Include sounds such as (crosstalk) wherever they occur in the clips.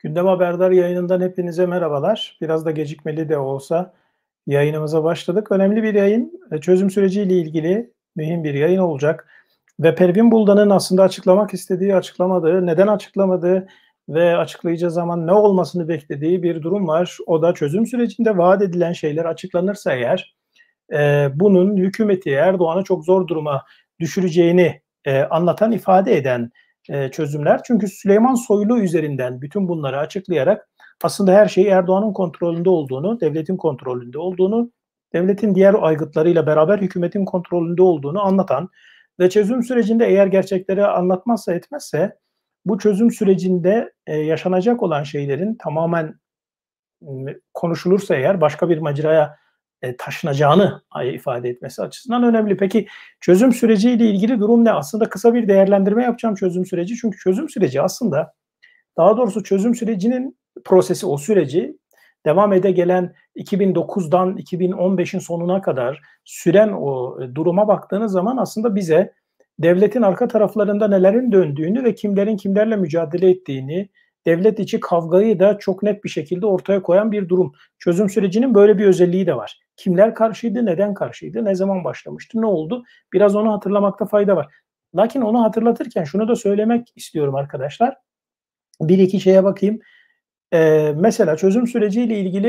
Gündem Haberdar yayınından hepinize merhabalar. Biraz da gecikmeli de olsa yayınımıza başladık. Önemli bir yayın, e, çözüm süreciyle ilgili mühim bir yayın olacak. Ve Pervin Buldan'ın aslında açıklamak istediği, açıklamadığı, neden açıklamadığı ve açıklayacağı zaman ne olmasını beklediği bir durum var. O da çözüm sürecinde vaat edilen şeyler açıklanırsa eğer, e, bunun hükümeti Erdoğan'ı çok zor duruma düşüreceğini e, anlatan, ifade eden e, çözümler. Çünkü Süleyman Soylu üzerinden bütün bunları açıklayarak aslında her şey Erdoğan'ın kontrolünde olduğunu, devletin kontrolünde olduğunu, devletin diğer aygıtlarıyla beraber hükümetin kontrolünde olduğunu anlatan ve çözüm sürecinde eğer gerçekleri anlatmazsa etmezse bu çözüm sürecinde e, yaşanacak olan şeylerin tamamen konuşulursa eğer başka bir maceraya e, taşınacağını ifade etmesi açısından önemli. Peki çözüm süreciyle ilgili durum ne? Aslında kısa bir değerlendirme yapacağım çözüm süreci. Çünkü çözüm süreci aslında daha doğrusu çözüm sürecinin prosesi o süreci devam ede gelen 2009'dan 2015'in sonuna kadar süren o e, duruma baktığınız zaman aslında bize devletin arka taraflarında nelerin döndüğünü ve kimlerin kimlerle mücadele ettiğini, devlet içi kavgayı da çok net bir şekilde ortaya koyan bir durum. Çözüm sürecinin böyle bir özelliği de var. Kimler karşıydı, neden karşıydı, ne zaman başlamıştı, ne oldu? Biraz onu hatırlamakta fayda var. Lakin onu hatırlatırken şunu da söylemek istiyorum arkadaşlar. Bir iki şeye bakayım. Ee, mesela çözüm süreciyle ilgili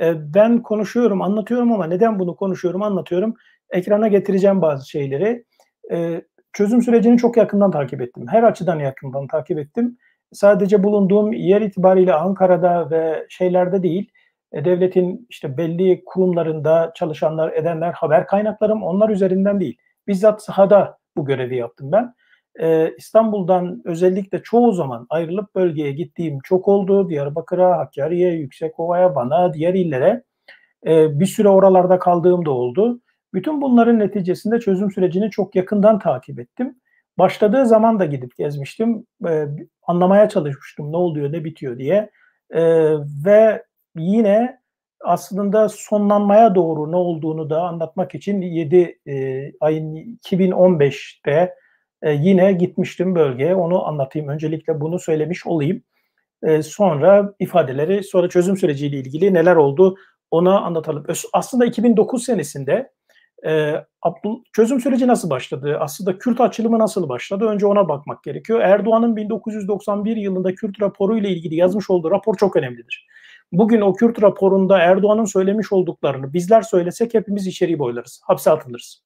e, ben konuşuyorum, anlatıyorum ama neden bunu konuşuyorum, anlatıyorum. Ekrana getireceğim bazı şeyleri. Ee, çözüm sürecini çok yakından takip ettim. Her açıdan yakından takip ettim. Sadece bulunduğum yer itibariyle Ankara'da ve şeylerde değil, e, devletin işte belli kurumlarında çalışanlar, edenler, haber kaynaklarım onlar üzerinden değil. Bizzat sahada bu görevi yaptım ben. E, İstanbul'dan özellikle çoğu zaman ayrılıp bölgeye gittiğim çok oldu. Diyarbakır'a, Hakkari'ye, Yüksekova'ya, Van'a, diğer illere e, bir süre oralarda kaldığım da oldu. Bütün bunların neticesinde çözüm sürecini çok yakından takip ettim. Başladığı zaman da gidip gezmiştim. E, anlamaya çalışmıştım ne oluyor, ne bitiyor diye. E, ve yine aslında sonlanmaya doğru ne olduğunu da anlatmak için 7 e, ayın 2015'te e, yine gitmiştim bölgeye. Onu anlatayım. Öncelikle bunu söylemiş olayım. E, sonra ifadeleri, sonra çözüm süreciyle ilgili neler oldu ona anlatalım. Aslında 2009 senesinde e, Abdul, çözüm süreci nasıl başladı? Aslında Kürt açılımı nasıl başladı? Önce ona bakmak gerekiyor. Erdoğan'ın 1991 yılında Kürt raporu ile ilgili yazmış olduğu rapor çok önemlidir. Bugün o Kürt raporunda Erdoğan'ın söylemiş olduklarını bizler söylesek hepimiz içeriği boylarız, hapse atılırız.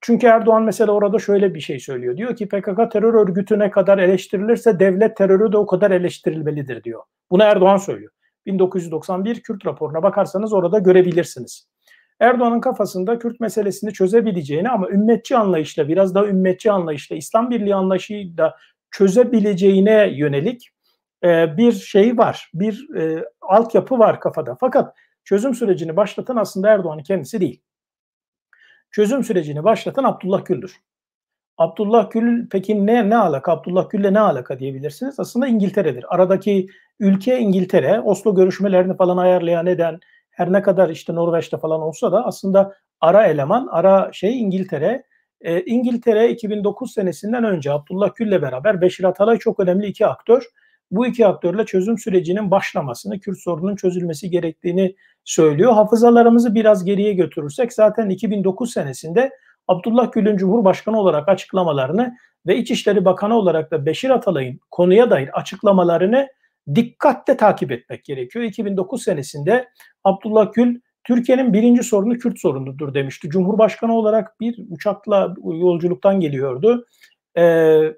Çünkü Erdoğan mesela orada şöyle bir şey söylüyor. Diyor ki PKK terör örgütüne kadar eleştirilirse devlet terörü de o kadar eleştirilmelidir diyor. Bunu Erdoğan söylüyor. 1991 Kürt raporuna bakarsanız orada görebilirsiniz. Erdoğan'ın kafasında Kürt meselesini çözebileceğini ama ümmetçi anlayışla biraz daha ümmetçi anlayışla İslam Birliği anlayışıyla çözebileceğine yönelik e, bir şey var, bir e, altyapı var kafada. Fakat çözüm sürecini başlatan aslında Erdoğan'ın kendisi değil. Çözüm sürecini başlatan Abdullah Gül'dür. Abdullah Gül peki ne ne alaka? Abdullah Gül'le ne alaka diyebilirsiniz. Aslında İngiltere'dir. Aradaki ülke İngiltere. Oslo görüşmelerini falan ayarlayan eden her ne kadar işte Norveç'te falan olsa da aslında ara eleman, ara şey İngiltere. E, İngiltere 2009 senesinden önce Abdullah Gül'le beraber Beşir Atalay çok önemli iki aktör bu iki aktörle çözüm sürecinin başlamasını, Kürt sorununun çözülmesi gerektiğini söylüyor. Hafızalarımızı biraz geriye götürürsek zaten 2009 senesinde Abdullah Gül'ün Cumhurbaşkanı olarak açıklamalarını ve İçişleri Bakanı olarak da Beşir Atalay'ın konuya dair açıklamalarını dikkatle takip etmek gerekiyor. 2009 senesinde Abdullah Gül Türkiye'nin birinci sorunu Kürt sorunudur demişti. Cumhurbaşkanı olarak bir uçakla yolculuktan geliyordu. E,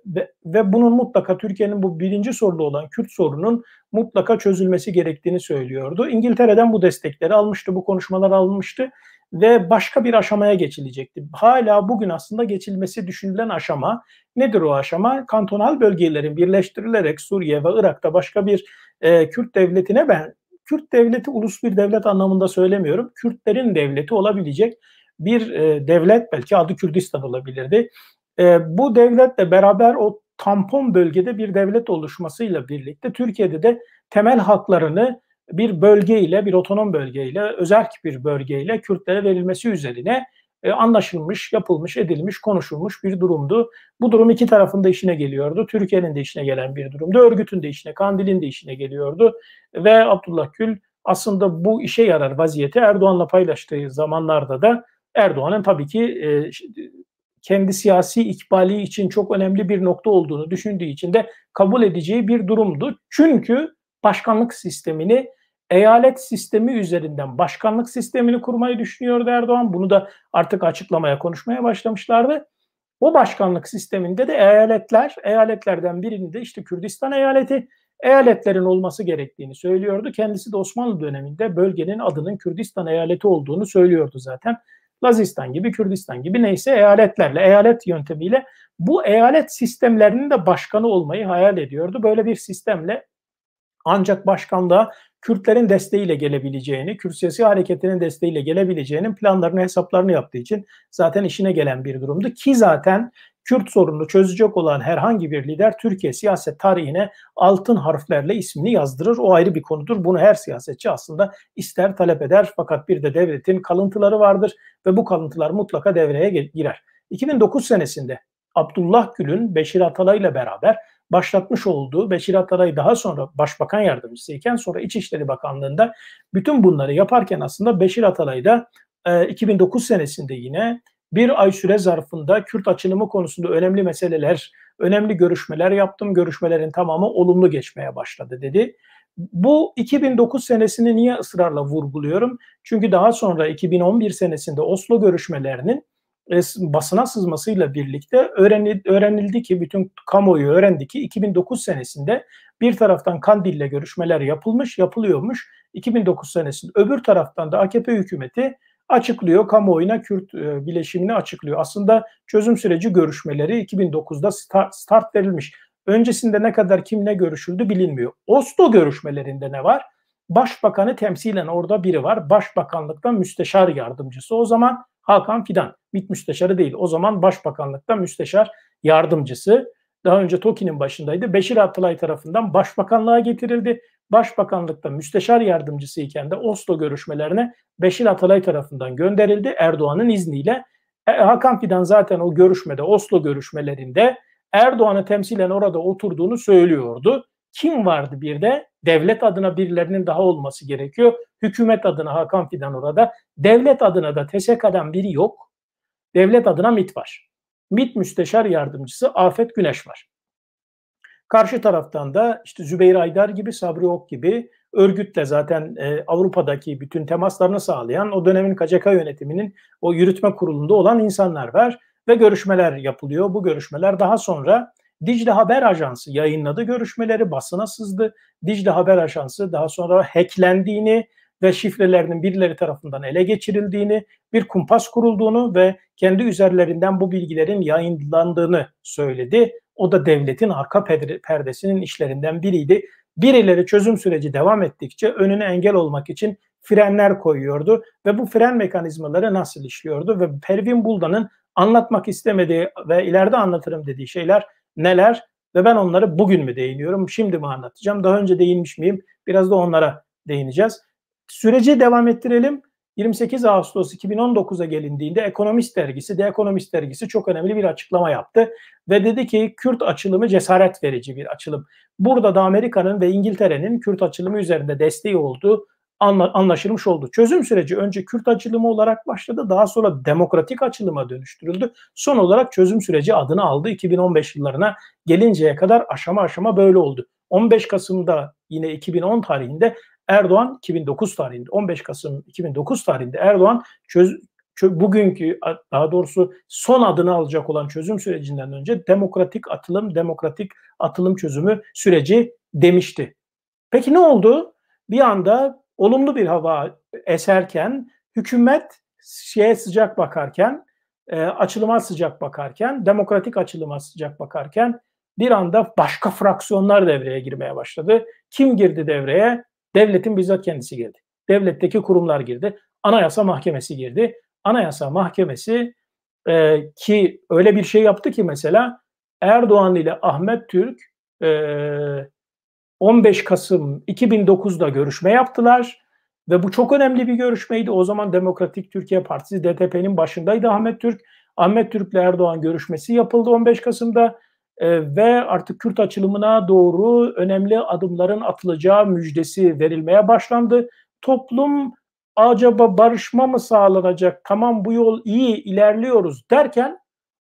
ve, ve bunun mutlaka Türkiye'nin bu birinci sorunu olan Kürt sorunun mutlaka çözülmesi gerektiğini söylüyordu. İngiltere'den bu destekleri almıştı, bu konuşmalar almıştı ve başka bir aşamaya geçilecekti. Hala bugün aslında geçilmesi düşünülen aşama nedir o aşama? Kantonal bölgelerin birleştirilerek Suriye ve Irak'ta başka bir e, Kürt devletine ben Kürt devleti ulus bir devlet anlamında söylemiyorum. Kürtlerin devleti olabilecek bir e, devlet belki adı Kürdistan olabilirdi. E, bu devletle beraber o tampon bölgede bir devlet oluşmasıyla birlikte Türkiye'de de temel haklarını bir bölgeyle, bir otonom bölgeyle, ile, özerk bir bölgeyle ile Kürtlere verilmesi üzerine e, anlaşılmış, yapılmış, edilmiş, konuşulmuş bir durumdu. Bu durum iki tarafın da işine geliyordu. Türkiye'nin de işine gelen bir durumdu. Örgütün de işine, Kandil'in de işine geliyordu. Ve Abdullah Gül aslında bu işe yarar vaziyeti Erdoğan'la paylaştığı zamanlarda da Erdoğan'ın tabii ki e, kendi siyasi ikbali için çok önemli bir nokta olduğunu düşündüğü için de kabul edeceği bir durumdu. Çünkü başkanlık sistemini eyalet sistemi üzerinden başkanlık sistemini kurmayı düşünüyordu Erdoğan. Bunu da artık açıklamaya, konuşmaya başlamışlardı. O başkanlık sisteminde de eyaletler, eyaletlerden birinde işte Kürdistan eyaleti, eyaletlerin olması gerektiğini söylüyordu. Kendisi de Osmanlı döneminde bölgenin adının Kürdistan eyaleti olduğunu söylüyordu zaten. Lazistan gibi, Kürdistan gibi neyse eyaletlerle, eyalet yöntemiyle bu eyalet sistemlerinin de başkanı olmayı hayal ediyordu. Böyle bir sistemle ancak başkanlığa Kürtlerin desteğiyle gelebileceğini, Kürt siyasi hareketinin desteğiyle gelebileceğinin planlarını hesaplarını yaptığı için zaten işine gelen bir durumdu. Ki zaten Kürt sorununu çözecek olan herhangi bir lider Türkiye siyaset tarihine altın harflerle ismini yazdırır. O ayrı bir konudur. Bunu her siyasetçi aslında ister talep eder fakat bir de devletin kalıntıları vardır ve bu kalıntılar mutlaka devreye girer. 2009 senesinde Abdullah Gül'ün Beşir Atalay'la beraber başlatmış olduğu Beşir Ataray daha sonra Başbakan Yardımcısı iken sonra İçişleri Bakanlığı'nda bütün bunları yaparken aslında Beşir Ataray da e, 2009 senesinde yine bir ay süre zarfında Kürt açılımı konusunda önemli meseleler, önemli görüşmeler yaptım. Görüşmelerin tamamı olumlu geçmeye başladı dedi. Bu 2009 senesini niye ısrarla vurguluyorum? Çünkü daha sonra 2011 senesinde Oslo görüşmelerinin basına sızmasıyla birlikte öğrenildi, ki bütün kamuoyu öğrendi ki 2009 senesinde bir taraftan Kandil'le görüşmeler yapılmış, yapılıyormuş. 2009 senesinde öbür taraftan da AKP hükümeti açıklıyor, kamuoyuna Kürt e, bileşimini açıklıyor. Aslında çözüm süreci görüşmeleri 2009'da start, start verilmiş. Öncesinde ne kadar kimle görüşüldü bilinmiyor. Oslo görüşmelerinde ne var? Başbakanı temsilen orada biri var. Başbakanlıktan müsteşar yardımcısı. O zaman Hakan Fidan. MİT müsteşarı değil. O zaman başbakanlıkta müsteşar yardımcısı. Daha önce TOKİ'nin başındaydı. Beşir Atalay tarafından başbakanlığa getirildi. Başbakanlıkta müsteşar yardımcısı iken de Oslo görüşmelerine Beşir Atalay tarafından gönderildi Erdoğan'ın izniyle. E, Hakan Fidan zaten o görüşmede, Oslo görüşmelerinde Erdoğan'ı temsilen orada oturduğunu söylüyordu. Kim vardı bir de? devlet adına birilerinin daha olması gerekiyor. Hükümet adına Hakan Fidan orada. Devlet adına da TSK'dan biri yok. Devlet adına MIT var. MIT Müsteşar Yardımcısı Afet Güneş var. Karşı taraftan da işte Zübeyir Aydar gibi, Sabri Ok gibi örgütle zaten e, Avrupa'daki bütün temaslarını sağlayan o dönemin KCK yönetiminin o yürütme kurulunda olan insanlar var ve görüşmeler yapılıyor. Bu görüşmeler daha sonra Dicle Haber Ajansı yayınladı görüşmeleri, basına sızdı. Dicle Haber Ajansı daha sonra hacklendiğini ve şifrelerinin birileri tarafından ele geçirildiğini, bir kumpas kurulduğunu ve kendi üzerlerinden bu bilgilerin yayınlandığını söyledi. O da devletin arka perdesinin işlerinden biriydi. Birileri çözüm süreci devam ettikçe önünü engel olmak için frenler koyuyordu ve bu fren mekanizmaları nasıl işliyordu ve Pervin Buldan'ın anlatmak istemediği ve ileride anlatırım dediği şeyler neler ve ben onları bugün mü değiniyorum, şimdi mi anlatacağım, daha önce değinmiş miyim? Biraz da onlara değineceğiz. Süreci devam ettirelim. 28 Ağustos 2019'a gelindiğinde Ekonomist dergisi, The Economist dergisi çok önemli bir açıklama yaptı ve dedi ki Kürt açılımı cesaret verici bir açılım. Burada da Amerika'nın ve İngiltere'nin Kürt açılımı üzerinde desteği olduğu anla, anlaşılmış oldu. Çözüm süreci önce Kürt açılımı olarak başladı. Daha sonra demokratik açılıma dönüştürüldü. Son olarak çözüm süreci adını aldı. 2015 yıllarına gelinceye kadar aşama aşama böyle oldu. 15 Kasım'da yine 2010 tarihinde Erdoğan 2009 tarihinde 15 Kasım 2009 tarihinde Erdoğan çöz, bugünkü daha doğrusu son adını alacak olan çözüm sürecinden önce demokratik atılım, demokratik atılım çözümü süreci demişti. Peki ne oldu? Bir anda olumlu bir hava eserken hükümet şeye sıcak bakarken e, açılıma sıcak bakarken demokratik açılıma sıcak bakarken bir anda başka fraksiyonlar devreye girmeye başladı. Kim girdi devreye? Devletin bizzat kendisi girdi. Devletteki kurumlar girdi. Anayasa Mahkemesi girdi. Anayasa Mahkemesi e, ki öyle bir şey yaptı ki mesela Erdoğan ile Ahmet Türk e, 15 Kasım 2009'da görüşme yaptılar ve bu çok önemli bir görüşmeydi. O zaman Demokratik Türkiye Partisi DTP'nin başındaydı Ahmet Türk. Ahmet Türk'le Erdoğan görüşmesi yapıldı 15 Kasım'da e, ve artık Kürt açılımına doğru önemli adımların atılacağı müjdesi verilmeye başlandı. Toplum acaba barışma mı sağlanacak? Tamam bu yol iyi ilerliyoruz derken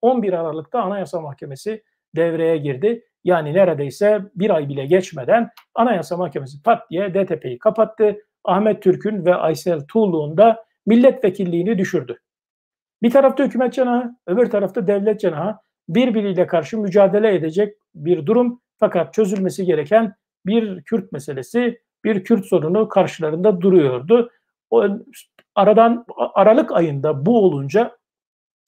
11 Aralık'ta Anayasa Mahkemesi devreye girdi yani neredeyse bir ay bile geçmeden Anayasa Mahkemesi pat diye DTP'yi kapattı. Ahmet Türk'ün ve Aysel Tuğlu'nun da milletvekilliğini düşürdü. Bir tarafta hükümet cenahı, öbür tarafta devlet cenahı birbiriyle karşı mücadele edecek bir durum fakat çözülmesi gereken bir Kürt meselesi, bir Kürt sorunu karşılarında duruyordu. O, aradan Aralık ayında bu olunca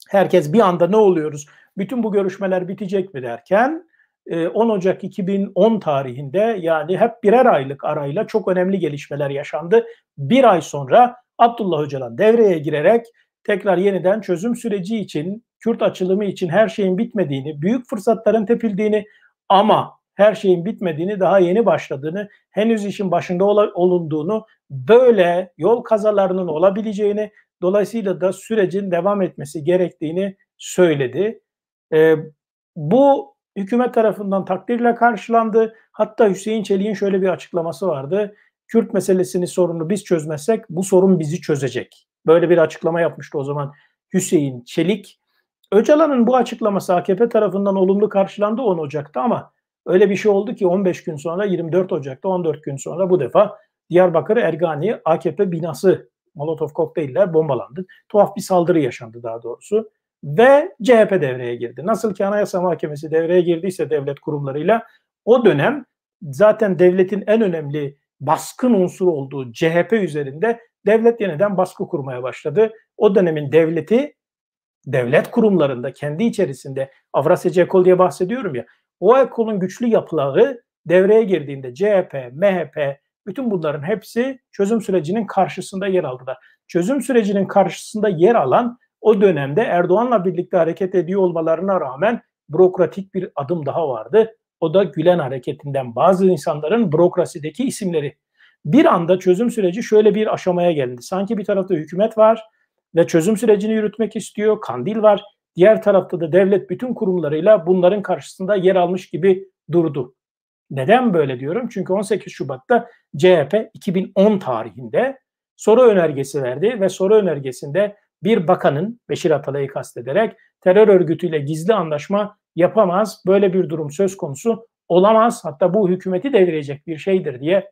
herkes bir anda ne oluyoruz? Bütün bu görüşmeler bitecek mi derken 10 ee, Ocak 2010 tarihinde yani hep birer aylık arayla çok önemli gelişmeler yaşandı. Bir ay sonra Abdullah Öcalan devreye girerek tekrar yeniden çözüm süreci için, Kürt açılımı için her şeyin bitmediğini, büyük fırsatların tepildiğini ama her şeyin bitmediğini, daha yeni başladığını, henüz işin başında olunduğunu, böyle yol kazalarının olabileceğini, dolayısıyla da sürecin devam etmesi gerektiğini söyledi. Ee, bu hükümet tarafından takdirle karşılandı. Hatta Hüseyin Çelik'in şöyle bir açıklaması vardı. Kürt meselesini sorunu biz çözmezsek bu sorun bizi çözecek. Böyle bir açıklama yapmıştı o zaman Hüseyin Çelik. Öcalan'ın bu açıklaması AKP tarafından olumlu karşılandı 10 Ocak'ta ama öyle bir şey oldu ki 15 gün sonra 24 Ocak'ta 14 gün sonra bu defa Diyarbakır Ergani AKP binası Molotov kokteyller bombalandı. Tuhaf bir saldırı yaşandı daha doğrusu ve CHP devreye girdi. Nasıl ki Anayasa Mahkemesi devreye girdiyse devlet kurumlarıyla o dönem zaten devletin en önemli baskın unsuru olduğu CHP üzerinde devlet yeniden baskı kurmaya başladı. O dönemin devleti devlet kurumlarında kendi içerisinde Avrasya Cekol diye bahsediyorum ya o ekolun güçlü yapıları devreye girdiğinde CHP, MHP bütün bunların hepsi çözüm sürecinin karşısında yer aldılar. Çözüm sürecinin karşısında yer alan o dönemde Erdoğan'la birlikte hareket ediyor olmalarına rağmen bürokratik bir adım daha vardı. O da Gülen hareketinden bazı insanların bürokrasideki isimleri. Bir anda çözüm süreci şöyle bir aşamaya geldi. Sanki bir tarafta hükümet var ve çözüm sürecini yürütmek istiyor. Kandil var. Diğer tarafta da devlet bütün kurumlarıyla bunların karşısında yer almış gibi durdu. Neden böyle diyorum? Çünkü 18 Şubat'ta CHP 2010 tarihinde soru önergesi verdi ve soru önergesinde bir bakanın Beşir Atalay'ı kastederek terör örgütüyle gizli anlaşma yapamaz. Böyle bir durum söz konusu olamaz. Hatta bu hükümeti devirecek bir şeydir diye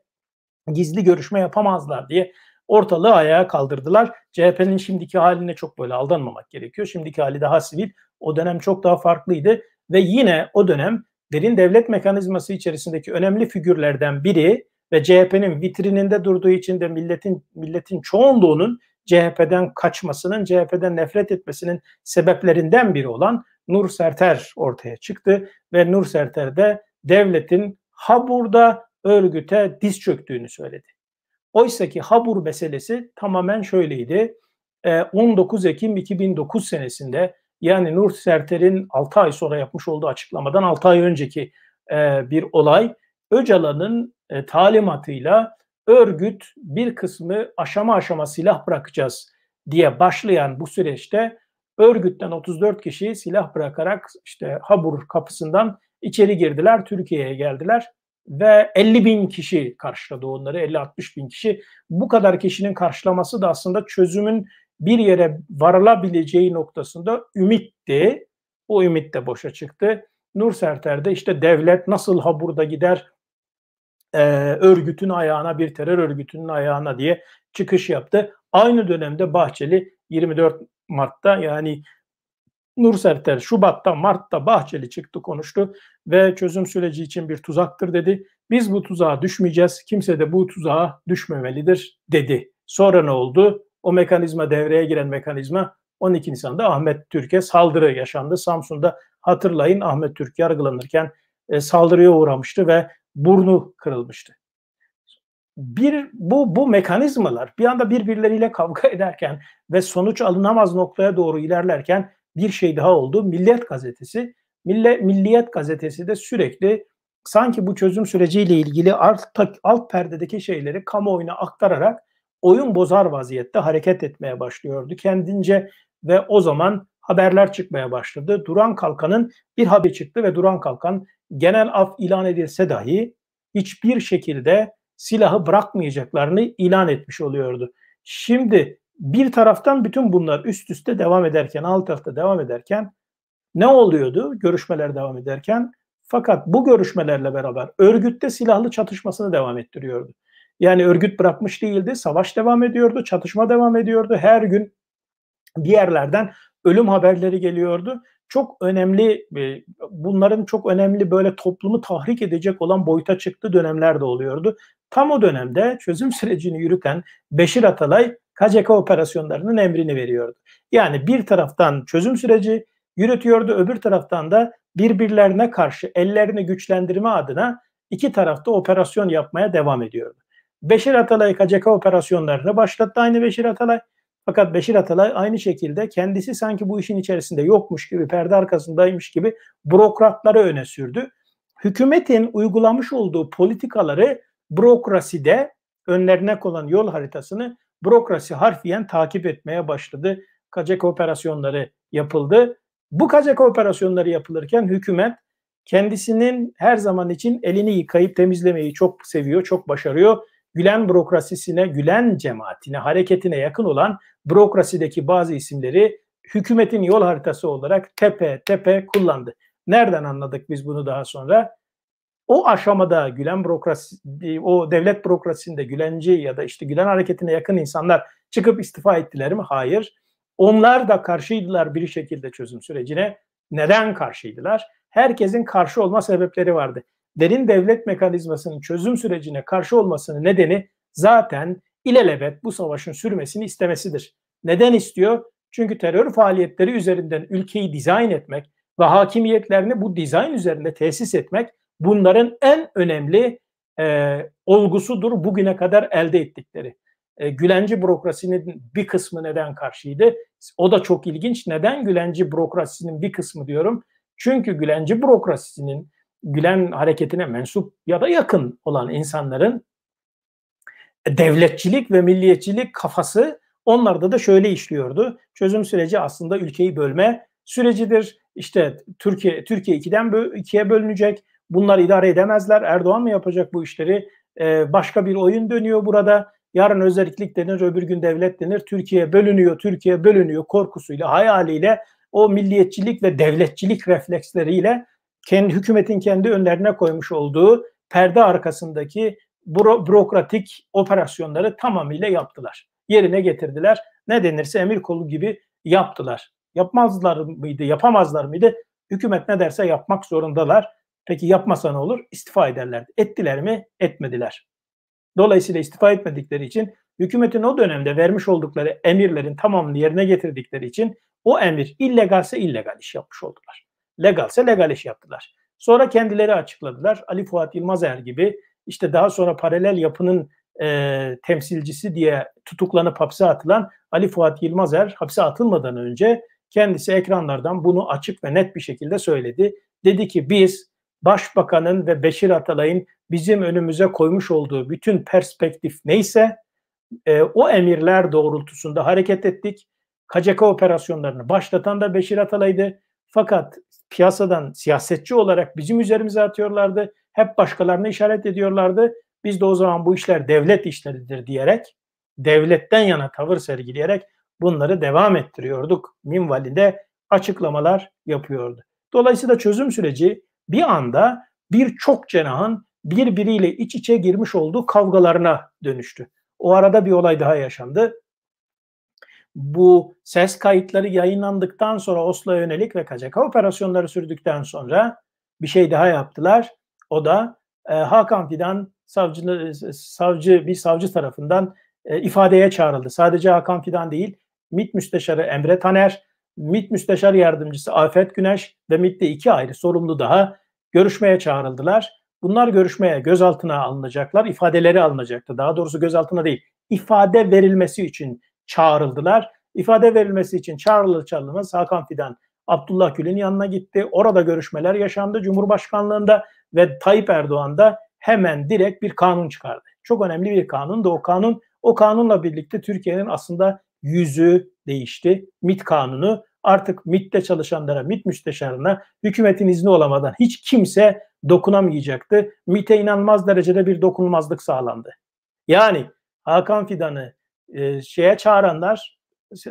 gizli görüşme yapamazlar diye ortalığı ayağa kaldırdılar. CHP'nin şimdiki haline çok böyle aldanmamak gerekiyor. Şimdiki hali daha sivil. O dönem çok daha farklıydı ve yine o dönem derin devlet mekanizması içerisindeki önemli figürlerden biri ve CHP'nin vitrininde durduğu için de milletin milletin çoğunluğunun CHP'den kaçmasının, CHP'den nefret etmesinin sebeplerinden biri olan Nur Serter ortaya çıktı ve Nur Serter de devletin Habur'da örgüte diz çöktüğünü söyledi. Oysa ki Habur meselesi tamamen şöyleydi. 19 Ekim 2009 senesinde yani Nur Serter'in 6 ay sonra yapmış olduğu açıklamadan 6 ay önceki bir olay Öcalan'ın talimatıyla örgüt bir kısmı aşama aşama silah bırakacağız diye başlayan bu süreçte örgütten 34 kişi silah bırakarak işte Habur kapısından içeri girdiler, Türkiye'ye geldiler ve 50 bin kişi karşıladı onları, 50-60 bin kişi. Bu kadar kişinin karşılaması da aslında çözümün bir yere varılabileceği noktasında ümitti. O ümit de boşa çıktı. Nur Serter'de işte devlet nasıl Habur'da gider, e, örgütün ayağına bir terör örgütünün ayağına diye çıkış yaptı. Aynı dönemde Bahçeli 24 Mart'ta yani Nur Serter Şubat'ta Mart'ta Bahçeli çıktı konuştu ve çözüm süreci için bir tuzaktır dedi. Biz bu tuzağa düşmeyeceğiz. Kimse de bu tuzağa düşmemelidir dedi. Sonra ne oldu? O mekanizma devreye giren mekanizma 12 Nisan'da Ahmet Türk'e saldırı yaşandı. Samsun'da hatırlayın Ahmet Türk yargılanırken e, saldırıya uğramıştı ve burnu kırılmıştı. Bir bu bu mekanizmalar bir anda birbirleriyle kavga (laughs) ederken ve sonuç alınamaz noktaya doğru ilerlerken bir şey daha oldu. Milliyet gazetesi, Mille, Milliyet gazetesi de sürekli sanki bu çözüm süreciyle ilgili alt, alt perdedeki şeyleri kamuoyuna aktararak oyun bozar vaziyette hareket etmeye başlıyordu kendince ve o zaman haberler çıkmaya başladı. Duran Kalkan'ın bir haberi çıktı ve Duran Kalkan genel af ilan edilse dahi hiçbir şekilde silahı bırakmayacaklarını ilan etmiş oluyordu. Şimdi bir taraftan bütün bunlar üst üste devam ederken, alt tarafta devam ederken ne oluyordu? Görüşmeler devam ederken fakat bu görüşmelerle beraber örgütte silahlı çatışmasını devam ettiriyordu. Yani örgüt bırakmış değildi, savaş devam ediyordu, çatışma devam ediyordu. Her gün bir yerlerden ölüm haberleri geliyordu çok önemli e, bunların çok önemli böyle toplumu tahrik edecek olan boyuta çıktı dönemler de oluyordu. Tam o dönemde çözüm (laughs) sürecini yürüten Beşir Atalay KCK operasyonlarının emrini veriyordu. Yani bir taraftan çözüm süreci yürütüyordu öbür taraftan da birbirlerine karşı ellerini güçlendirme adına iki tarafta operasyon yapmaya devam ediyordu. Beşir Atalay KCK operasyonlarını başlattı aynı Beşir Atalay. Fakat Beşir Atalay aynı şekilde kendisi sanki bu işin içerisinde yokmuş gibi, perde arkasındaymış gibi bürokratları öne sürdü. Hükümetin uygulamış olduğu politikaları bürokraside önlerine konan yol haritasını bürokrasi harfiyen takip etmeye başladı. Kacak operasyonları yapıldı. Bu kacak operasyonları yapılırken hükümet kendisinin her zaman için elini yıkayıp temizlemeyi çok seviyor, çok başarıyor. Gülen bürokrasisine, Gülen cemaatine, hareketine yakın olan bürokrasideki bazı isimleri hükümetin yol haritası olarak tepe tepe kullandı. Nereden anladık biz bunu daha sonra? O aşamada Gülen bürokrasi, o devlet bürokrasisinde Gülenci ya da işte Gülen hareketine yakın insanlar çıkıp istifa ettiler mi? Hayır. Onlar da karşıydılar bir şekilde çözüm sürecine. Neden karşıydılar? Herkesin karşı olma sebepleri vardı derin devlet mekanizmasının çözüm sürecine karşı olmasının nedeni zaten ilelebet bu savaşın sürmesini istemesidir. Neden istiyor? Çünkü terör faaliyetleri üzerinden ülkeyi dizayn etmek ve hakimiyetlerini bu dizayn üzerinde tesis etmek bunların en önemli e, olgusudur bugüne kadar elde ettikleri. E, Gülenci bürokrasinin bir kısmı neden karşıydı? O da çok ilginç. Neden Gülenci bürokrasinin bir kısmı diyorum? Çünkü Gülenci bürokrasinin Gülen hareketine mensup ya da yakın olan insanların devletçilik ve milliyetçilik kafası onlarda da şöyle işliyordu. Çözüm süreci aslında ülkeyi bölme sürecidir. İşte Türkiye Türkiye ikiden ikiye bölünecek. Bunlar idare edemezler. Erdoğan mı yapacak bu işleri? Ee, başka bir oyun dönüyor burada. Yarın özellik denir, öbür gün devlet denir. Türkiye bölünüyor, Türkiye bölünüyor korkusuyla, hayaliyle o milliyetçilik ve devletçilik refleksleriyle kendi, hükümetin kendi önlerine koymuş olduğu perde arkasındaki buro, bürokratik operasyonları tamamıyla yaptılar. Yerine getirdiler. Ne denirse emir kolu gibi yaptılar. Yapmazlar mıydı, yapamazlar mıydı? Hükümet ne derse yapmak zorundalar. Peki yapmasa ne olur? İstifa ederlerdi. Ettiler mi? Etmediler. Dolayısıyla istifa etmedikleri için hükümetin o dönemde vermiş oldukları emirlerin tamamını yerine getirdikleri için o emir illegalse illegal iş yapmış oldular. Legalse legal iş yaptılar. Sonra kendileri açıkladılar. Ali Fuat Yılmazer gibi işte daha sonra paralel yapının e, temsilcisi diye tutuklanıp hapse atılan Ali Fuat Yılmazer hapse atılmadan önce kendisi ekranlardan bunu açık ve net bir şekilde söyledi. Dedi ki biz Başbakanın ve Beşir Atalay'ın bizim önümüze koymuş olduğu bütün perspektif neyse e, o emirler doğrultusunda hareket ettik. KCK operasyonlarını başlatan da Beşir Atalay'dı. Fakat piyasadan siyasetçi olarak bizim üzerimize atıyorlardı. Hep başkalarına işaret ediyorlardı. Biz de o zaman bu işler devlet işleridir diyerek devletten yana tavır sergileyerek bunları devam ettiriyorduk. Minvalinde açıklamalar yapıyordu. Dolayısıyla çözüm süreci bir anda birçok cenahın birbiriyle iç içe girmiş olduğu kavgalarına dönüştü. O arada bir olay daha yaşandı bu ses kayıtları yayınlandıktan sonra Oslo'ya yönelik ve Kazaka operasyonları sürdükten sonra bir şey daha yaptılar. O da e, Hakan Fidan savcı, e, savcı bir savcı tarafından e, ifadeye çağrıldı. Sadece Hakan Fidan değil, MİT Müsteşarı Emre Taner, MİT Müsteşar Yardımcısı Afet Güneş ve MİT'te iki ayrı sorumlu daha görüşmeye çağrıldılar. Bunlar görüşmeye gözaltına alınacaklar, ifadeleri alınacaktı. Daha doğrusu gözaltına değil, ifade verilmesi için çağrıldılar. İfade verilmesi için çağrılır çağrılmaz Hakan Fidan Abdullah Gül'ün yanına gitti. Orada görüşmeler yaşandı Cumhurbaşkanlığında ve Tayyip Erdoğan da hemen direkt bir kanun çıkardı. Çok önemli bir kanun da o kanun o kanunla birlikte Türkiye'nin aslında yüzü değişti. MIT kanunu artık MIT'te çalışanlara, MIT müsteşarına hükümetin izni olamadan hiç kimse dokunamayacaktı. MIT'e inanmaz derecede bir dokunulmazlık sağlandı. Yani Hakan Fidan'ı e, şeye çağıranlar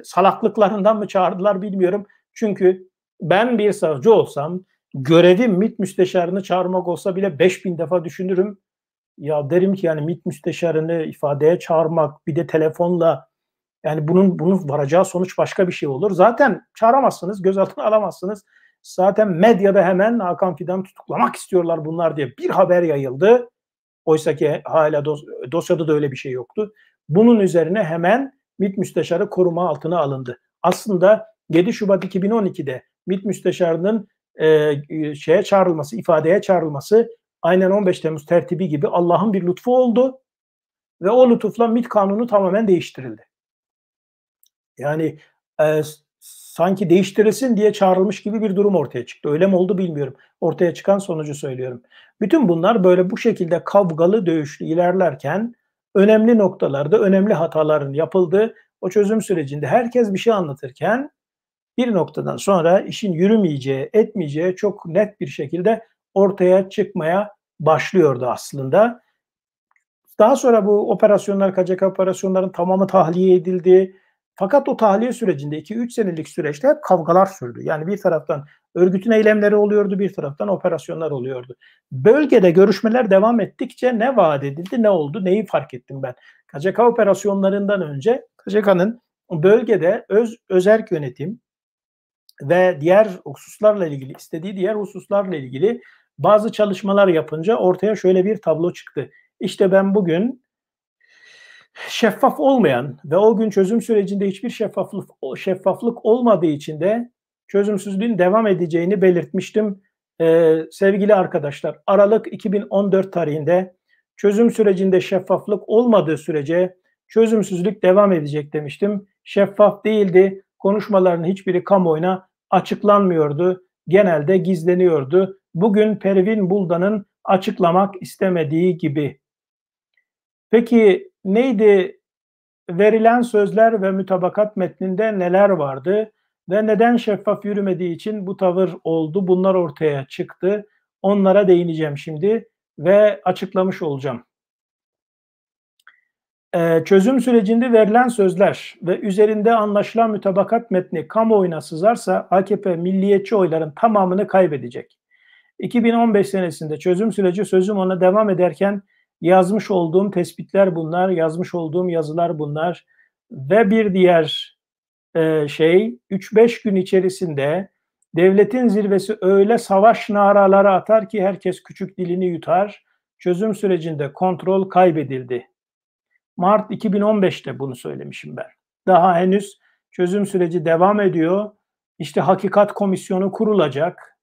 salaklıklarından mı çağırdılar bilmiyorum. Çünkü ben bir savcı olsam görevim MİT müsteşarını çağırmak olsa bile 5000 defa düşünürüm. Ya derim ki yani MİT müsteşarını ifadeye çağırmak bir de telefonla yani bunun bunun varacağı sonuç başka bir şey olur. Zaten çağıramazsınız, gözaltına alamazsınız. Zaten medyada hemen Hakan Fidan'ı tutuklamak istiyorlar bunlar diye bir haber yayıldı. Oysa ki hala dos- dosyada da öyle bir şey yoktu. Bunun üzerine hemen MİT Müsteşarı koruma altına alındı. Aslında 7 Şubat 2012'de MİT Müsteşarı'nın e, şeye çağrılması, ifadeye çağrılması aynen 15 Temmuz tertibi gibi Allah'ın bir lütfu oldu ve o lütufla MİT kanunu tamamen değiştirildi. Yani e, sanki değiştirilsin diye çağrılmış gibi bir durum ortaya çıktı. Öyle mi oldu bilmiyorum. Ortaya çıkan sonucu söylüyorum. Bütün bunlar böyle bu şekilde kavgalı dövüşlü ilerlerken önemli noktalarda önemli hataların yapıldığı o çözüm sürecinde herkes bir şey anlatırken bir noktadan sonra işin yürümeyeceği, etmeyeceği çok net bir şekilde ortaya çıkmaya başlıyordu aslında. Daha sonra bu operasyonlar, kaçak operasyonların tamamı tahliye edildi. Fakat o tahliye sürecinde 2-3 senelik süreçte hep kavgalar sürdü. Yani bir taraftan örgütün eylemleri oluyordu bir taraftan operasyonlar oluyordu. Bölgede görüşmeler devam ettikçe ne vaat edildi ne oldu neyi fark ettim ben. KCK operasyonlarından önce KCK'nın bölgede öz özerk yönetim ve diğer hususlarla ilgili istediği diğer hususlarla ilgili bazı çalışmalar yapınca ortaya şöyle bir tablo çıktı. İşte ben bugün şeffaf olmayan ve o gün çözüm sürecinde hiçbir şeffaflık şeffaflık olmadığı için de çözümsüzlüğün devam edeceğini belirtmiştim e, sevgili arkadaşlar. Aralık 2014 tarihinde çözüm sürecinde şeffaflık olmadığı sürece çözümsüzlük devam edecek demiştim. Şeffaf değildi. Konuşmaların hiçbiri kamuoyuna açıklanmıyordu. Genelde gizleniyordu. Bugün Pervin Buldan'ın açıklamak istemediği gibi. Peki neydi verilen sözler ve mütabakat metninde neler vardı? ve neden şeffaf yürümediği için bu tavır oldu. Bunlar ortaya çıktı. Onlara değineceğim şimdi ve açıklamış olacağım. Ee, çözüm sürecinde verilen sözler ve üzerinde anlaşılan mütabakat metni kamuoyuna sızarsa AKP milliyetçi oyların tamamını kaybedecek. 2015 senesinde çözüm süreci sözüm ona devam ederken yazmış olduğum tespitler bunlar, yazmış olduğum yazılar bunlar ve bir diğer e, şey 3-5 gün içerisinde devletin zirvesi öyle savaş naraları atar ki herkes küçük dilini yutar. Çözüm sürecinde kontrol kaybedildi. Mart 2015'te bunu söylemişim ben. Daha henüz çözüm süreci devam ediyor. İşte hakikat komisyonu kurulacak.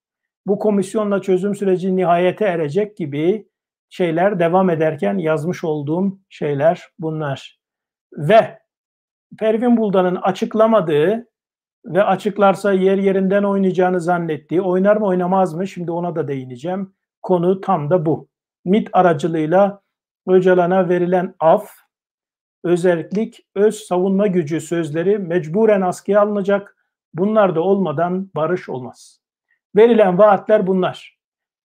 Bu komisyonla çözüm süreci nihayete erecek gibi şeyler devam ederken yazmış olduğum şeyler bunlar. Ve Pervin Buldan'ın açıklamadığı ve açıklarsa yer yerinden oynayacağını zannettiği, oynar mı oynamaz mı şimdi ona da değineceğim. Konu tam da bu. MIT aracılığıyla Öcalan'a verilen af, özellik, öz savunma gücü sözleri mecburen askıya alınacak. Bunlar da olmadan barış olmaz. Verilen vaatler bunlar.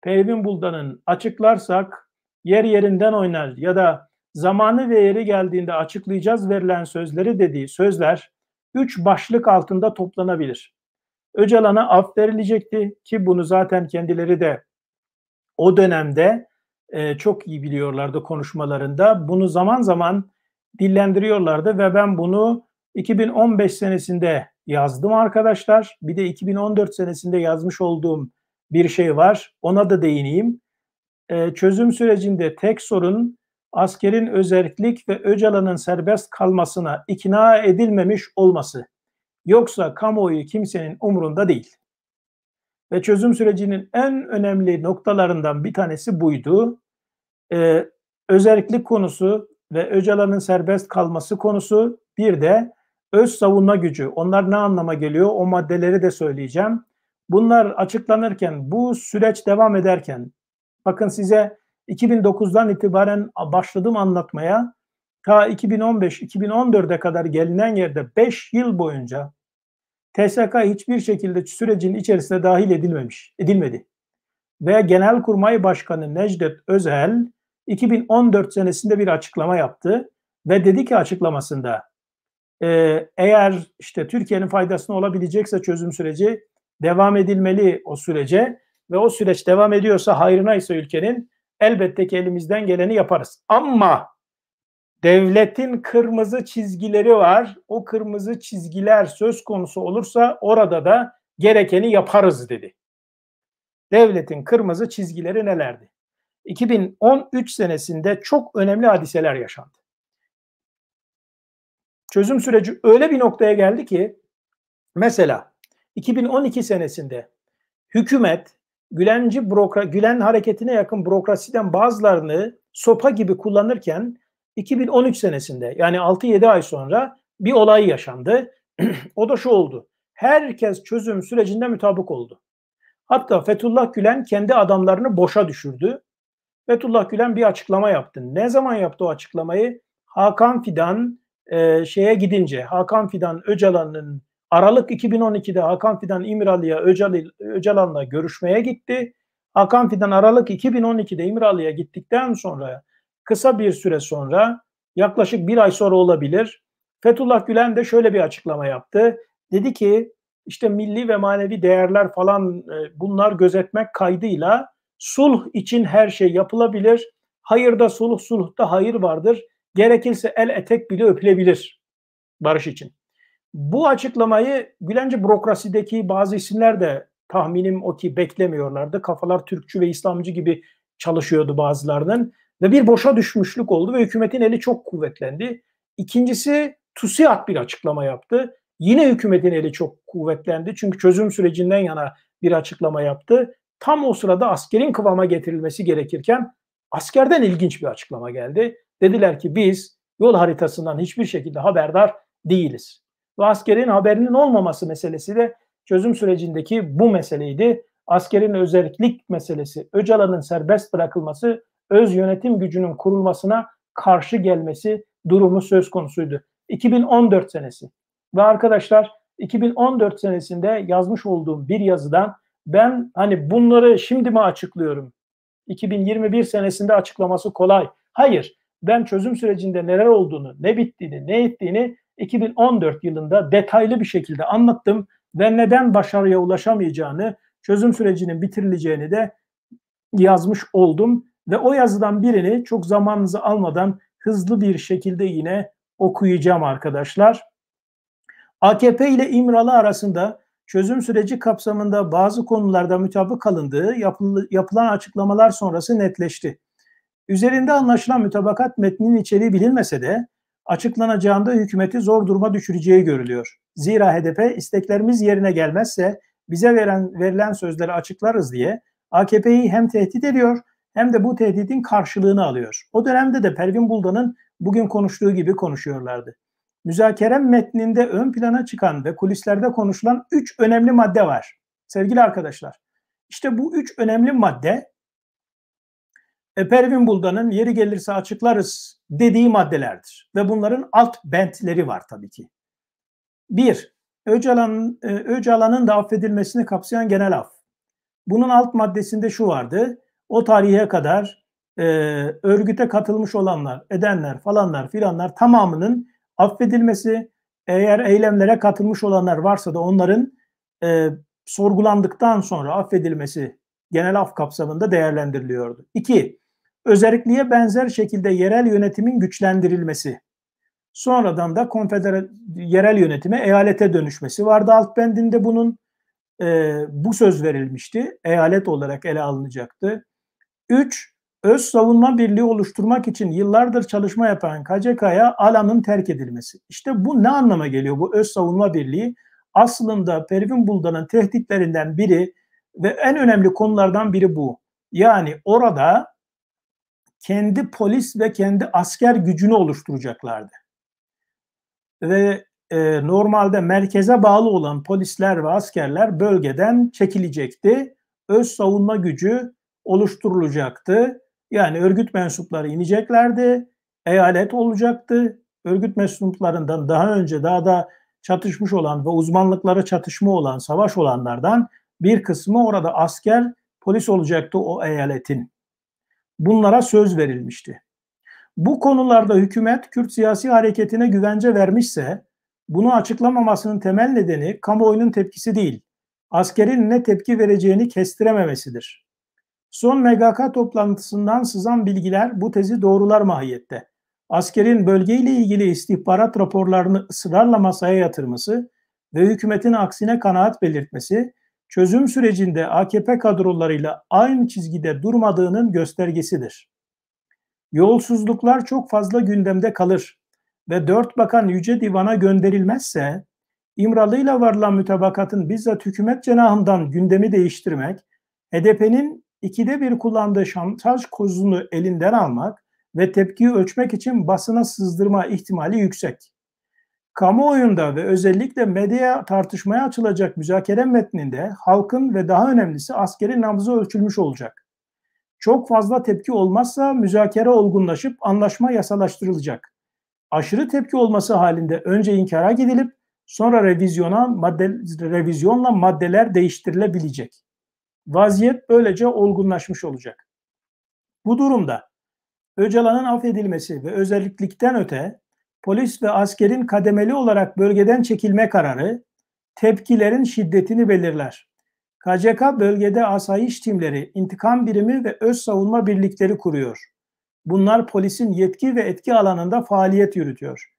Pervin Buldan'ın açıklarsak yer yerinden oynar ya da zamanı ve yeri geldiğinde açıklayacağız verilen sözleri dediği sözler üç başlık altında toplanabilir. Öcalan'a af verilecekti ki bunu zaten kendileri de o dönemde e, çok iyi biliyorlardı konuşmalarında. Bunu zaman zaman dillendiriyorlardı ve ben bunu 2015 senesinde yazdım arkadaşlar. Bir de 2014 senesinde yazmış olduğum bir şey var. Ona da değineyim. E, çözüm sürecinde tek sorun askerin özellik ve Öcalan'ın serbest kalmasına ikna edilmemiş olması. Yoksa kamuoyu kimsenin umrunda değil. Ve çözüm sürecinin en önemli noktalarından bir tanesi buydu. Ee, özellik konusu ve Öcalan'ın serbest kalması konusu bir de öz savunma gücü. Onlar ne anlama geliyor o maddeleri de söyleyeceğim. Bunlar açıklanırken bu süreç devam ederken bakın size 2009'dan itibaren başladım anlatmaya. Ta 2015-2014'e kadar gelinen yerde 5 yıl boyunca TSK hiçbir şekilde sürecin içerisine dahil edilmemiş, edilmedi. Ve Genel Kurmay Başkanı Necdet Özel 2014 senesinde bir açıklama yaptı ve dedi ki açıklamasında ee, eğer işte Türkiye'nin faydasına olabilecekse çözüm süreci devam edilmeli o sürece ve o süreç devam ediyorsa hayrına ise ülkenin elbette ki elimizden geleni yaparız. Ama devletin kırmızı çizgileri var. O kırmızı çizgiler söz konusu olursa orada da gerekeni yaparız dedi. Devletin kırmızı çizgileri nelerdi? 2013 senesinde çok önemli hadiseler yaşandı. Çözüm süreci öyle bir noktaya geldi ki mesela 2012 senesinde hükümet Gülenci bürokra Gülen hareketine yakın bürokrasiden bazılarını sopa gibi kullanırken 2013 senesinde yani 6-7 ay sonra bir olay yaşandı. (clears throat) o da şu oldu. Herkes çözüm sürecinde mutabık oldu. Hatta Fethullah Gülen kendi adamlarını boşa düşürdü. Fethullah Gülen bir açıklama yaptı. Ne zaman yaptı o açıklamayı? Hakan Fidan e, şeye gidince, Hakan Fidan Öcalan'ın Aralık 2012'de Hakan Fidan İmralı'ya Öcalan'la görüşmeye gitti. Hakan Fidan Aralık 2012'de İmralı'ya gittikten sonra kısa bir süre sonra yaklaşık bir ay sonra olabilir Fethullah Gülen de şöyle bir açıklama yaptı. Dedi ki işte milli ve manevi değerler falan e, bunlar gözetmek kaydıyla sulh için her şey yapılabilir. Hayırda sulh, sulhta hayır vardır. Gerekirse el etek bile öpülebilir barış için. Bu açıklamayı Gülenci bürokrasideki bazı isimler de tahminim o ki beklemiyorlardı. Kafalar Türkçü ve İslamcı gibi çalışıyordu bazılarının ve bir boşa düşmüşlük oldu ve hükümetin eli çok kuvvetlendi. İkincisi TÜSİAD bir açıklama yaptı. Yine hükümetin eli çok kuvvetlendi çünkü çözüm sürecinden yana bir açıklama yaptı. Tam o sırada askerin kıvama getirilmesi gerekirken askerden ilginç bir açıklama geldi. Dediler ki biz yol haritasından hiçbir şekilde haberdar değiliz ve askerin haberinin olmaması meselesi de çözüm sürecindeki bu meseleydi. Askerin özellik meselesi, Öcalan'ın serbest bırakılması, öz yönetim gücünün kurulmasına karşı gelmesi durumu söz konusuydu. 2014 senesi ve arkadaşlar 2014 senesinde yazmış olduğum bir yazıdan ben hani bunları şimdi mi açıklıyorum? 2021 senesinde açıklaması kolay. Hayır. Ben çözüm sürecinde neler olduğunu, ne bittiğini, ne ettiğini 2014 yılında detaylı bir şekilde anlattım ve neden başarıya ulaşamayacağını, çözüm sürecinin bitirileceğini de yazmış oldum ve o yazıdan birini çok zamanınızı almadan hızlı bir şekilde yine okuyacağım arkadaşlar. AKP ile İmralı arasında çözüm süreci kapsamında bazı konularda mütabık kalındığı yapılan açıklamalar sonrası netleşti. Üzerinde anlaşılan mütabakat metninin içeriği bilinmese de açıklanacağında hükümeti zor duruma düşüreceği görülüyor. Zira HDP isteklerimiz yerine gelmezse bize veren verilen sözleri açıklarız diye AKP'yi hem tehdit ediyor hem de bu tehditin karşılığını alıyor. O dönemde de Pervin Buldan'ın bugün konuştuğu gibi konuşuyorlardı. Müzakere metninde ön plana çıkan ve kulislerde konuşulan üç önemli madde var. Sevgili arkadaşlar, işte bu üç önemli madde e, Pervin Buldan'ın yeri gelirse açıklarız dediği maddelerdir. Ve bunların alt bentleri var tabii ki. Bir, Öcalan, e, Öcalan'ın da affedilmesini kapsayan genel af. Bunun alt maddesinde şu vardı. O tarihe kadar e, örgüte katılmış olanlar, edenler falanlar filanlar tamamının affedilmesi, eğer eylemlere katılmış olanlar varsa da onların e, sorgulandıktan sonra affedilmesi genel af kapsamında değerlendiriliyordu. İki, Özelliğe benzer şekilde yerel yönetimin güçlendirilmesi. Sonradan da konfeder yerel yönetime eyalete dönüşmesi vardı. Alt bendinde bunun e, bu söz verilmişti. Eyalet olarak ele alınacaktı. 3. Öz savunma birliği oluşturmak için yıllardır çalışma yapan KCK'ya alanın terk edilmesi. İşte bu ne anlama geliyor bu öz savunma birliği? Aslında Pervin Buldan'ın tehditlerinden biri ve en önemli konulardan biri bu. Yani orada kendi polis ve kendi asker gücünü oluşturacaklardı. Ve e, normalde merkeze bağlı olan polisler ve askerler bölgeden çekilecekti. Öz savunma gücü oluşturulacaktı. Yani örgüt mensupları ineceklerdi. Eyalet olacaktı. Örgüt mensuplarından daha önce daha da çatışmış olan ve uzmanlıklara çatışma olan, savaş olanlardan bir kısmı orada asker, polis olacaktı o eyaletin. Bunlara söz verilmişti. Bu konularda hükümet Kürt siyasi hareketine güvence vermişse bunu açıklamamasının temel nedeni kamuoyunun tepkisi değil, askerin ne tepki vereceğini kestirememesidir. Son MGK toplantısından sızan bilgiler bu tezi doğrular mahiyette. Askerin bölgeyle ilgili istihbarat raporlarını ısrarla masaya yatırması ve hükümetin aksine kanaat belirtmesi çözüm sürecinde AKP kadrolarıyla aynı çizgide durmadığının göstergesidir. Yolsuzluklar çok fazla gündemde kalır ve dört bakan Yüce Divan'a gönderilmezse İmralı ile varılan mütabakatın bizzat hükümet cenahından gündemi değiştirmek, HDP'nin ikide bir kullandığı şantaj kozunu elinden almak ve tepkiyi ölçmek için basına sızdırma ihtimali yüksek kamuoyunda ve özellikle medya tartışmaya açılacak müzakere metninde halkın ve daha önemlisi askeri nabzı ölçülmüş olacak. Çok fazla tepki olmazsa müzakere olgunlaşıp anlaşma yasalaştırılacak. Aşırı tepki olması halinde önce inkara gidilip sonra revizyona madde, revizyonla maddeler değiştirilebilecek. Vaziyet böylece olgunlaşmış olacak. Bu durumda Öcalan'ın affedilmesi ve özelliklikten öte polis ve askerin kademeli olarak bölgeden çekilme kararı tepkilerin şiddetini belirler. KCK bölgede asayiş timleri, intikam birimi ve öz savunma birlikleri kuruyor. Bunlar polisin yetki ve etki alanında faaliyet yürütüyor.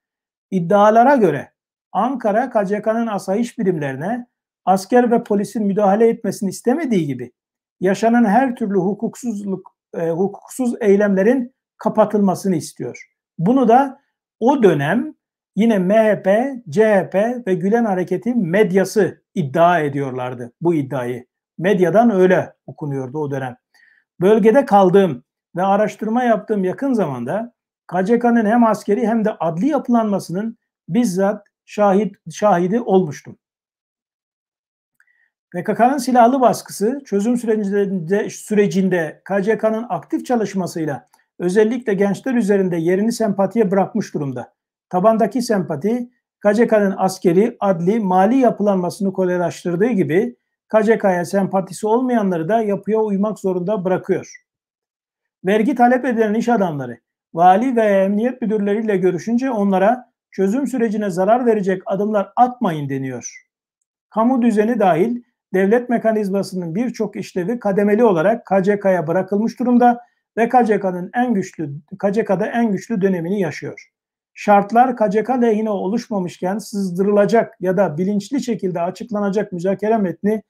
İddialara göre Ankara KCK'nın asayiş birimlerine asker ve polisin müdahale etmesini istemediği gibi yaşanan her türlü hukuksuzluk e, hukuksuz eylemlerin kapatılmasını istiyor. Bunu da o dönem yine MHP, CHP ve Gülen Hareketi medyası iddia ediyorlardı bu iddiayı. Medyadan öyle okunuyordu o dönem. Bölgede kaldığım ve araştırma yaptığım yakın zamanda KCK'nın hem askeri hem de adli yapılanmasının bizzat şahit şahidi olmuştum. PKK'nın silahlı baskısı çözüm sürecinde, sürecinde KCK'nın aktif çalışmasıyla özellikle gençler üzerinde yerini sempatiye bırakmış durumda. Tabandaki sempati KCK'nın askeri, adli, mali yapılanmasını kolaylaştırdığı gibi KCK'ya sempatisi olmayanları da yapıya uymak zorunda bırakıyor. Vergi talep eden iş adamları, vali ve emniyet müdürleriyle görüşünce onlara çözüm sürecine zarar verecek adımlar atmayın deniyor. Kamu düzeni dahil devlet mekanizmasının birçok işlevi kademeli olarak KCK'ya bırakılmış durumda ve KCK'nın en güçlü KCK'da en güçlü dönemini yaşıyor. Şartlar KCK lehine oluşmamışken sızdırılacak ya da bilinçli şekilde açıklanacak müzakere metni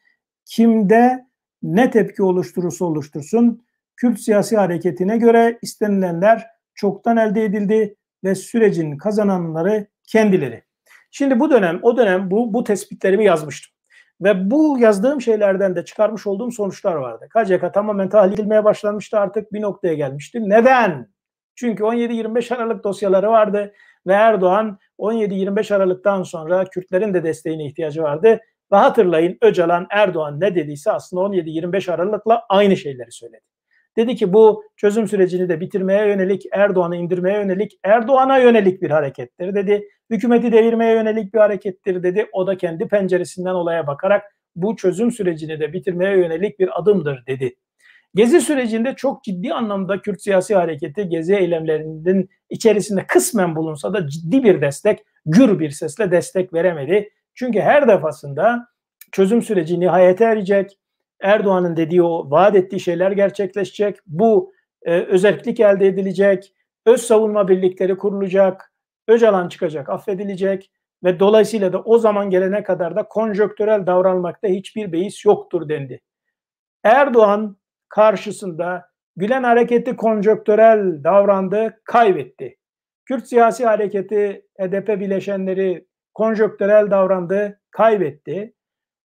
kimde ne tepki oluşturursa oluştursun Kürt siyasi hareketine göre istenilenler çoktan elde edildi ve sürecin kazananları kendileri. Şimdi bu dönem o dönem bu bu tespitlerimi yazmıştım. Ve bu yazdığım şeylerden de çıkarmış olduğum sonuçlar vardı. KCK tamamen tahlil edilmeye başlanmıştı artık bir noktaya gelmişti. Neden? Çünkü 17-25 Aralık dosyaları vardı ve Erdoğan 17-25 Aralık'tan sonra Kürtlerin de desteğine ihtiyacı vardı. Ve hatırlayın Öcalan Erdoğan ne dediyse aslında 17-25 Aralık'la aynı şeyleri söyledi. Dedi ki bu çözüm sürecini de bitirmeye yönelik, Erdoğan'ı indirmeye yönelik, Erdoğan'a yönelik bir harekettir dedi hükümeti devirmeye yönelik bir harekettir dedi. O da kendi penceresinden olaya bakarak bu çözüm sürecini de bitirmeye yönelik bir adımdır dedi. Gezi sürecinde çok ciddi anlamda Kürt siyasi hareketi gezi eylemlerinin içerisinde kısmen bulunsa da ciddi bir destek, gür bir sesle destek veremedi. Çünkü her defasında çözüm süreci nihayete erecek, Erdoğan'ın dediği o vaat ettiği şeyler gerçekleşecek, bu e, özellik elde edilecek, öz savunma birlikleri kurulacak, Öcalan çıkacak, affedilecek ve dolayısıyla da o zaman gelene kadar da konjöktürel davranmakta hiçbir beis yoktur dendi. Erdoğan karşısında Gülen hareketi konjöktürel davrandı, kaybetti. Kürt siyasi hareketi HDP bileşenleri konjöktürel davrandı, kaybetti.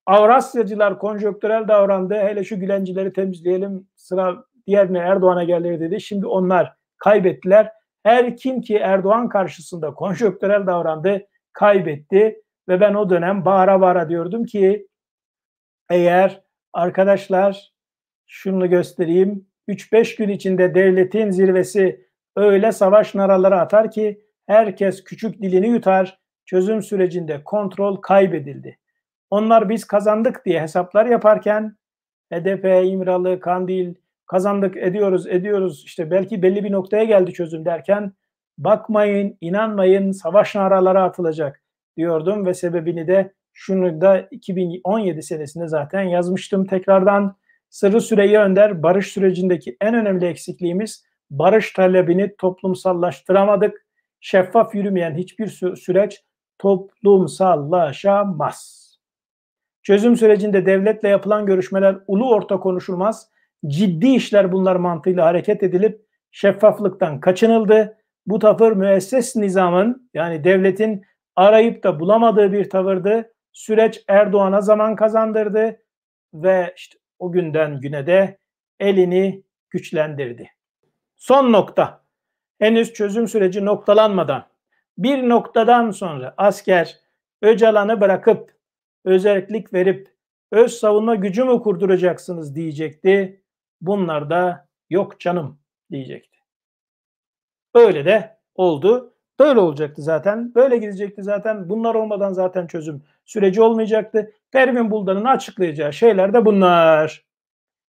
Avrasyacılar konjöktürel davrandı, hele şu Gülencileri temizleyelim, sıra diğerine Erdoğan'a gelir dedi. Şimdi onlar kaybettiler. Her kim ki Erdoğan karşısında konjöktürel davrandı, kaybetti ve ben o dönem bağıra bağıra diyordum ki eğer arkadaşlar şunu göstereyim 3-5 gün içinde devletin zirvesi öyle savaş naraları atar ki herkes küçük dilini yutar. Çözüm sürecinde kontrol kaybedildi. Onlar biz kazandık diye hesaplar yaparken HDP, İmralı, Kandil, kazandık ediyoruz ediyoruz işte belki belli bir noktaya geldi çözüm derken bakmayın inanmayın savaş naraları atılacak diyordum ve sebebini de şunu da 2017 senesinde zaten yazmıştım tekrardan Sırrı Süreyya Önder barış sürecindeki en önemli eksikliğimiz barış talebini toplumsallaştıramadık. Şeffaf yürümeyen hiçbir sü- süreç toplumsallaşamaz. Çözüm sürecinde devletle yapılan görüşmeler ulu orta konuşulmaz ciddi işler bunlar mantığıyla hareket edilip şeffaflıktan kaçınıldı. Bu tavır müesses nizamın yani devletin arayıp da bulamadığı bir tavırdı. Süreç Erdoğan'a zaman kazandırdı ve işte o günden güne de elini güçlendirdi. Son nokta. Henüz çözüm süreci noktalanmadan bir noktadan sonra asker Öcalan'ı bırakıp özellik verip öz savunma gücü mü kurduracaksınız diyecekti. Bunlar da yok canım diyecekti. Öyle de oldu. Böyle olacaktı zaten. Böyle gidecekti zaten. Bunlar olmadan zaten çözüm süreci olmayacaktı. Pervin Buldan'ın açıklayacağı şeyler de bunlar.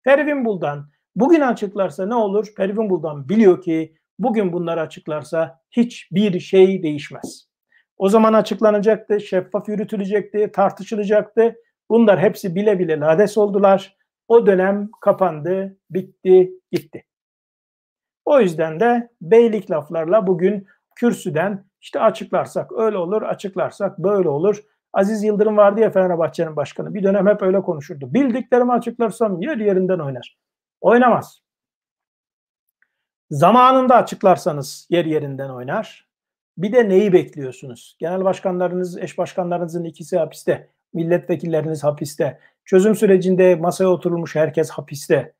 Pervin Buldan bugün açıklarsa ne olur? Pervin Buldan biliyor ki bugün bunları açıklarsa hiçbir şey değişmez. O zaman açıklanacaktı, şeffaf yürütülecekti, tartışılacaktı. Bunlar hepsi bile bile lades oldular. O dönem kapandı, bitti, gitti. O yüzden de beylik laflarla bugün kürsüden işte açıklarsak öyle olur, açıklarsak böyle olur. Aziz Yıldırım vardı ya Fenerbahçe'nin başkanı. Bir dönem hep öyle konuşurdu. Bildiklerimi açıklarsam yer yerinden oynar. Oynamaz. Zamanında açıklarsanız yer yerinden oynar. Bir de neyi bekliyorsunuz? Genel başkanlarınız, eş başkanlarınızın ikisi hapiste, milletvekilleriniz hapiste. Çözüm sürecinde masaya oturulmuş herkes hapiste.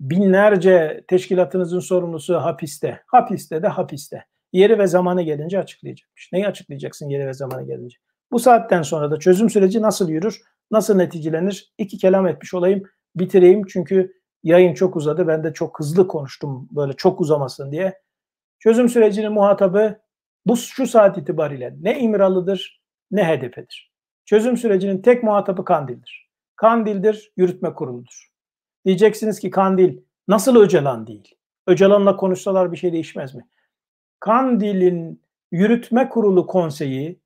Binlerce teşkilatınızın sorumlusu hapiste. Hapiste de hapiste. Yeri ve zamanı gelince açıklayacakmış. Neyi açıklayacaksın yeri ve zamanı gelince? Bu saatten sonra da çözüm süreci nasıl yürür, nasıl neticelenir? İki kelam etmiş olayım, bitireyim çünkü yayın çok uzadı. Ben de çok hızlı konuştum böyle çok uzamasın diye. Çözüm sürecinin muhatabı bu şu saat itibariyle ne İmralı'dır ne HDP'dir. Çözüm sürecinin tek muhatabı Kandil'dir. Kandil'dir, yürütme kuruludur. Diyeceksiniz ki Kandil nasıl Öcalan değil? Öcalan'la konuşsalar bir şey değişmez mi? Kandil'in yürütme kurulu konseyi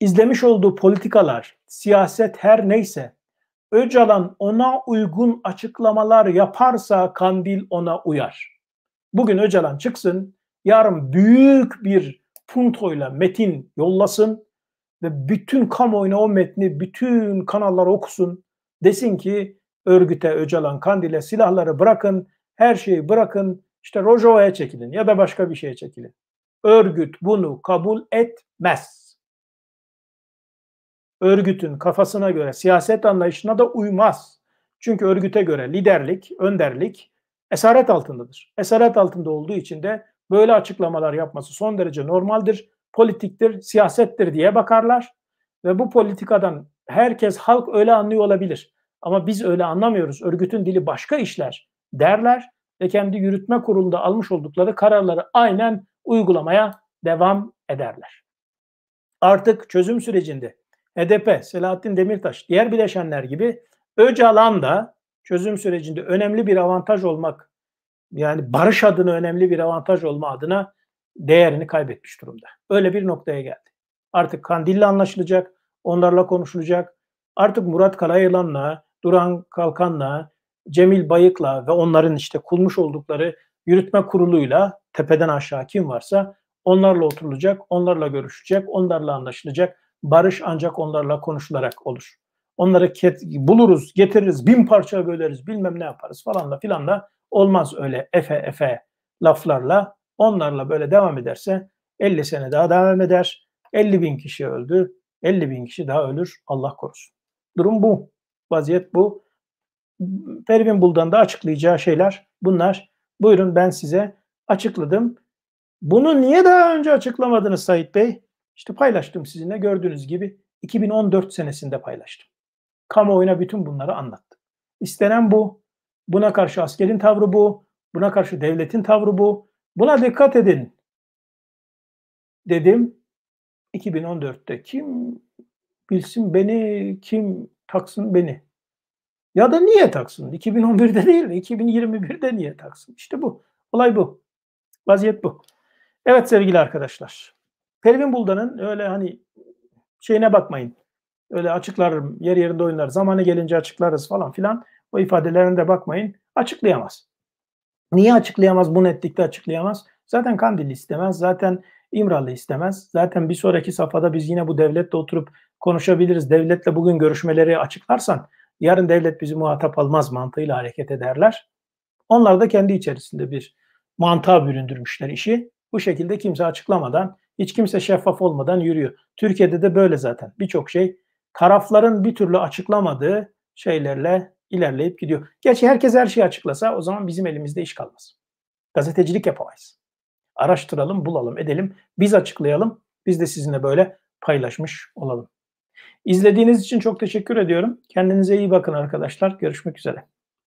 izlemiş olduğu politikalar, siyaset her neyse Öcalan ona uygun açıklamalar yaparsa Kandil ona uyar. Bugün Öcalan çıksın, yarın büyük bir puntoyla metin yollasın ve bütün kamuoyuna o metni bütün kanallar okusun. Desin ki örgüte, Öcalan, Kandil'e silahları bırakın, her şeyi bırakın, işte Rojova'ya çekilin ya da başka bir şeye çekilin. Örgüt bunu kabul etmez. Örgütün kafasına göre, siyaset anlayışına da uymaz. Çünkü örgüte göre liderlik, önderlik esaret altındadır. Esaret altında olduğu için de böyle açıklamalar yapması son derece normaldir politiktir, siyasettir diye bakarlar ve bu politikadan herkes halk öyle anlıyor olabilir ama biz öyle anlamıyoruz. Örgütün dili başka işler derler ve kendi yürütme kurulunda almış oldukları kararları aynen uygulamaya devam ederler. Artık çözüm sürecinde HDP, Selahattin Demirtaş, diğer bileşenler gibi Öcalan da çözüm sürecinde önemli bir avantaj olmak yani barış adına önemli bir avantaj olma adına değerini kaybetmiş durumda. Öyle bir noktaya geldi. Artık Kandil'le anlaşılacak, onlarla konuşulacak. Artık Murat Karayılan'la, Duran Kalkan'la, Cemil Bayık'la ve onların işte kurmuş oldukları yürütme kuruluyla tepeden aşağı kim varsa onlarla oturulacak, onlarla görüşecek, onlarla anlaşılacak. Barış ancak onlarla konuşularak olur. Onları buluruz, getiririz, bin parça böleriz, bilmem ne yaparız falan da filan da olmaz öyle efe efe laflarla Onlarla böyle devam ederse 50 sene daha devam eder. 50 bin kişi öldü. 50 bin kişi daha ölür. Allah korusun. Durum bu. Vaziyet bu. Pervin Buldan da açıklayacağı şeyler bunlar. Buyurun ben size açıkladım. Bunu niye daha önce açıklamadınız Sait Bey? İşte paylaştım sizinle gördüğünüz gibi 2014 senesinde paylaştım. Kamuoyuna bütün bunları anlattım. İstenen bu. Buna karşı askerin tavrı bu. Buna karşı devletin tavrı bu. Buna dikkat edin dedim. 2014'te kim bilsin beni, kim taksın beni. Ya da niye taksın? 2011'de değil, mi 2021'de niye taksın? İşte bu. Olay bu. Vaziyet bu. Evet sevgili arkadaşlar. Pervin Buldan'ın öyle hani şeyine bakmayın. Öyle açıklarım, yer yerinde oyunlar, zamanı gelince açıklarız falan filan. O ifadelerine de bakmayın. Açıklayamaz. Niye açıklayamaz? Bu netlikte açıklayamaz. Zaten Kandilli istemez. Zaten İmralı istemez. Zaten bir sonraki safhada biz yine bu devletle oturup konuşabiliriz. Devletle bugün görüşmeleri açıklarsan yarın devlet bizi muhatap almaz mantığıyla hareket ederler. Onlar da kendi içerisinde bir mantığa büründürmüşler işi. Bu şekilde kimse açıklamadan, hiç kimse şeffaf olmadan yürüyor. Türkiye'de de böyle zaten. Birçok şey tarafların bir türlü açıklamadığı şeylerle ilerleyip gidiyor. Gerçi herkes her şeyi açıklasa o zaman bizim elimizde iş kalmaz. Gazetecilik yapamayız. Araştıralım, bulalım, edelim. Biz açıklayalım. Biz de sizinle böyle paylaşmış olalım. İzlediğiniz için çok teşekkür ediyorum. Kendinize iyi bakın arkadaşlar. Görüşmek üzere.